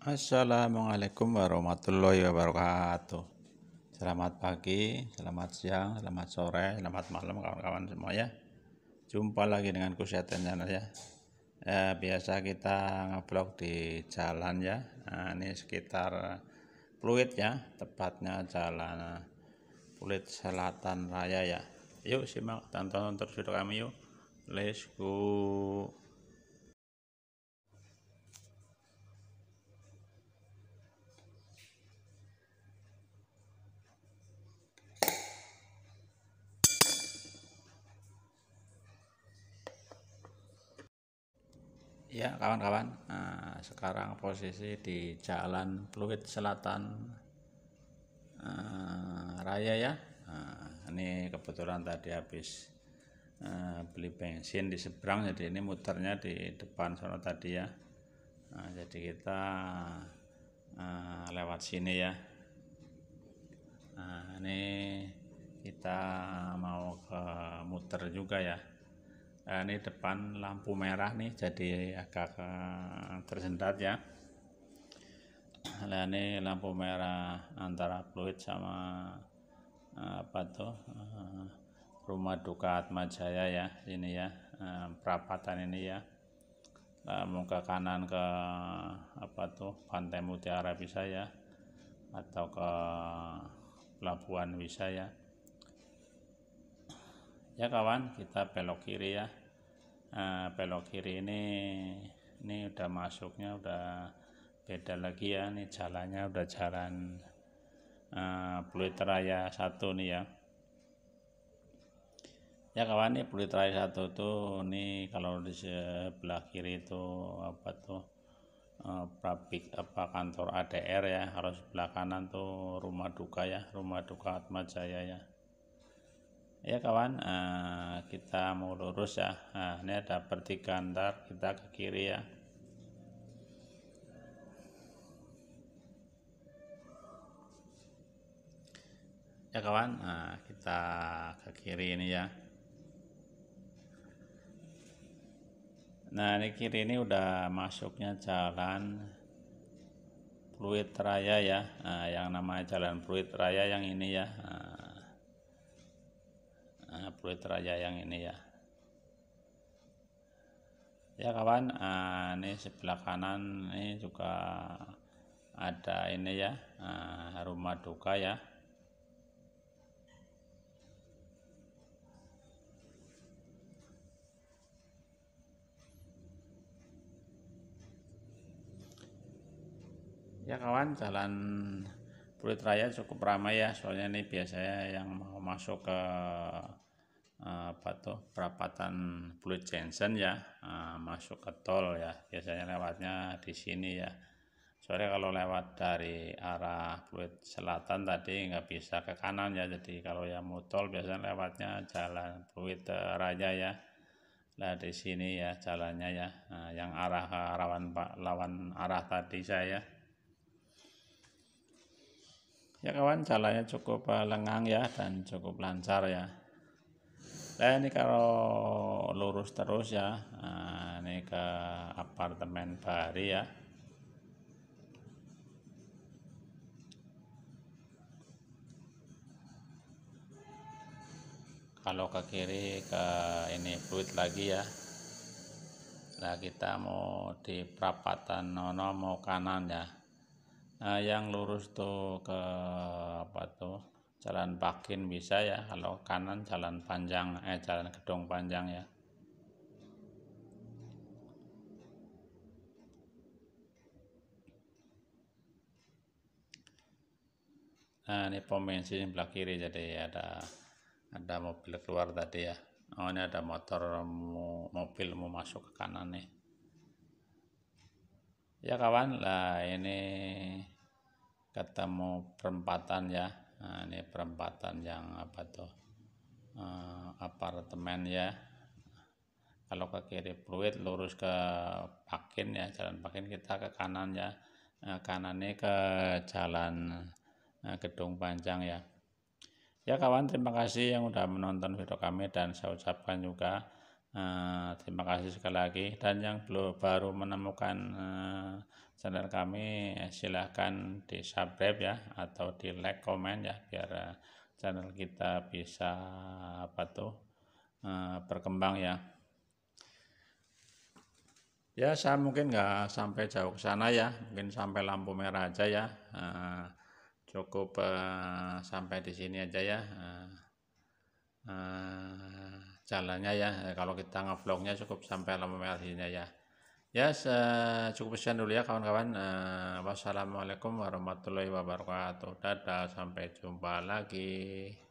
Assalamualaikum warahmatullahi wabarakatuh. Selamat pagi, selamat siang, selamat sore, selamat malam kawan-kawan semua ya. Jumpa lagi dengan Kusyatan Channel ya. eh, biasa kita ngeblok di jalan ya. Nah, ini sekitar Pluit ya, tepatnya jalan Pluit Selatan Raya ya. Yuk simak tonton terus video kami yuk. Let's go. Ya, kawan-kawan, nah, sekarang posisi di Jalan Pluit Selatan uh, Raya ya. Nah, ini kebetulan tadi habis uh, beli bensin di seberang, jadi ini muternya di depan sana tadi ya. Nah, jadi kita uh, lewat sini ya. Nah, ini kita mau ke muter juga ya nah, ini depan lampu merah nih jadi agak eh, tersendat ya nah ini lampu merah antara fluid sama eh, apa tuh rumah duka Atma Jaya ya ini ya perapatan ini ya mau ke kanan ke apa tuh pantai mutiara bisa ya atau ke pelabuhan bisa ya ya kawan kita belok kiri ya Nah, belok kiri ini ini udah masuknya udah beda lagi ya ini jalannya udah jalan uh, eh, Pluit Raya nih ya ya kawan ini Pluit Raya satu tuh ini kalau di sebelah kiri itu apa tuh uh, eh, prabik apa kantor ADR ya harus sebelah kanan tuh rumah duka ya rumah duka Jaya ya ya kawan uh, kita mau lurus ya nah, ini ada pertigaan ntar kita ke kiri ya ya kawan nah, kita ke kiri ini ya nah ini kiri ini udah masuknya jalan Pluit Raya ya nah, yang namanya jalan Pluit Raya yang ini ya nah, peluit raja yang ini ya ya kawan uh, ini sebelah kanan ini juga ada ini ya uh, rumah duka ya ya kawan jalan Pulit Raya cukup ramai ya soalnya ini biasanya yang mau masuk ke Eh, apa tuh perapatan Blue Jensen ya eh, masuk ke tol ya biasanya lewatnya di sini ya soalnya kalau lewat dari arah Pluit Selatan tadi nggak bisa ke kanan ya jadi kalau yang mau tol biasanya lewatnya jalan Pluit eh, Raja ya lah di sini ya jalannya ya yang arah lawan lawan arah tadi saya ya kawan jalannya cukup lengang ya dan cukup lancar ya saya ini kalau lurus terus ya nah, ini ke apartemen Bahari ya kalau ke kiri ke ini fluid lagi ya nah kita mau di perapatan nono mau kanan ya nah yang lurus tuh ke apa tuh jalan Pakin bisa ya kalau kanan jalan panjang eh jalan gedung panjang ya Nah, ini pom bensin sebelah kiri jadi ada ada mobil keluar tadi ya. Oh, ini ada motor mau, mobil mau masuk ke kanan nih. Ya kawan, lah ini ketemu perempatan ya nah, ini perempatan yang apa tuh uh, apartemen ya kalau ke kiri fluid lurus ke Pakin ya jalan Pakin kita ke kanan ya Nah, kanannya ke jalan eh, Gedung Panjang ya ya kawan terima kasih yang sudah menonton video kami dan saya ucapkan juga Eh, terima kasih sekali lagi dan yang belum baru menemukan eh, channel kami eh, silahkan di subscribe ya atau di like komen ya biar channel kita bisa apa tuh berkembang ya ya saya mungkin nggak sampai jauh ke sana ya mungkin sampai lampu merah aja ya cukup sampai di sini aja ya jalannya ya eh, kalau kita ngevlognya cukup sampai lama merahnya ya ya cukup sekian dulu ya kawan-kawan eh, wassalamualaikum warahmatullahi wabarakatuh dadah sampai jumpa lagi